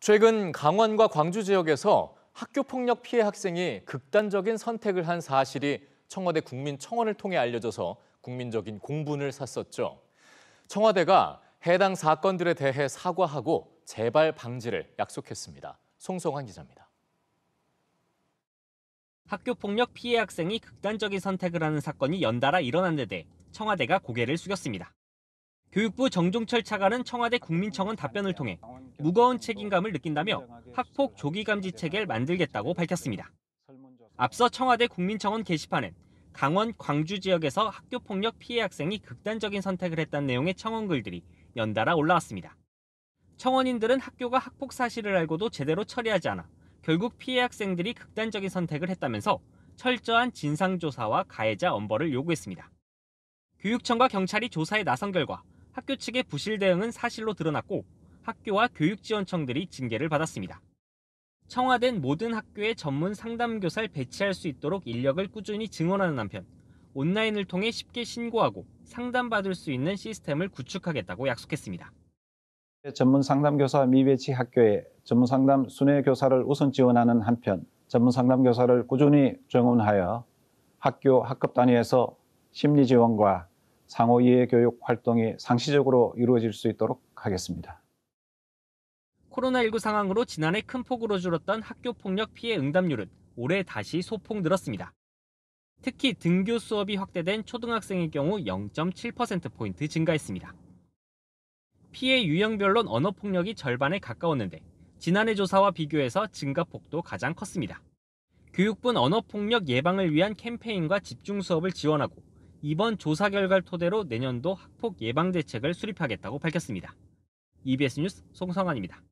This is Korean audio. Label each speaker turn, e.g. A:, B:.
A: 최근 강원과 광주 지역에서 학교 폭력 피해 학생이 극단적인 선택을 한 사실이 청와대 국민청원을 통해 알려져서 국민적인 공분을 샀었죠. 청와대가 해당 사건들에 대해 사과하고 재발 방지를 약속했습니다. 송성환 기자입니다.
B: 학교 폭력 피해 학생이 극단적인 선택을 하는 사건이 연달아 일어난 데 대해 청와대가 고개를 숙였습니다. 교육부 정종철 차관은 청와대 국민청원 답변을 통해 무거운 책임감을 느낀다며 학폭 조기 감지 체계를 만들겠다고 밝혔습니다. 앞서 청와대 국민청원 게시판엔 강원, 광주 지역에서 학교폭력 피해 학생이 극단적인 선택을 했다는 내용의 청원글들이 연달아 올라왔습니다. 청원인들은 학교가 학폭 사실을 알고도 제대로 처리하지 않아 결국 피해 학생들이 극단적인 선택을 했다면서 철저한 진상조사와 가해자 엄벌을 요구했습니다. 교육청과 경찰이 조사에 나선 결과 학교 측의 부실 대응은 사실로 드러났고 학교와 교육지원청들이 징계를 받았습니다. 청와대는 모든 학교에 전문 상담교사를 배치할 수 있도록 인력을 꾸준히 증원하는 한편 온라인을 통해 쉽게 신고하고 상담받을 수 있는 시스템을 구축하겠다고 약속했습니다.
C: 전문 상담교사 미배치 학교에 전문 상담 순회 교사를 우선 지원하는 한편 전문 상담 교사를 꾸준히 증원하여 학교 학급 단위에서 심리 지원과 상호 이해 교육 활동이 상시적으로 이루어질 수 있도록 하겠습니다.
B: 코로나19 상황으로 지난해 큰 폭으로 줄었던 학교 폭력 피해 응답률은 올해 다시 소폭 늘었습니다. 특히 등교 수업이 확대된 초등학생의 경우 0.7%포인트 증가했습니다. 피해 유형별로는 언어폭력이 절반에 가까웠는데 지난해 조사와 비교해서 증가폭도 가장 컸습니다. 교육부는 언어폭력 예방을 위한 캠페인과 집중 수업을 지원하고 이번 조사 결과를 토대로 내년도 학폭 예방 대책을 수립하겠다고 밝혔습니다. EBS 뉴스 송성환입니다.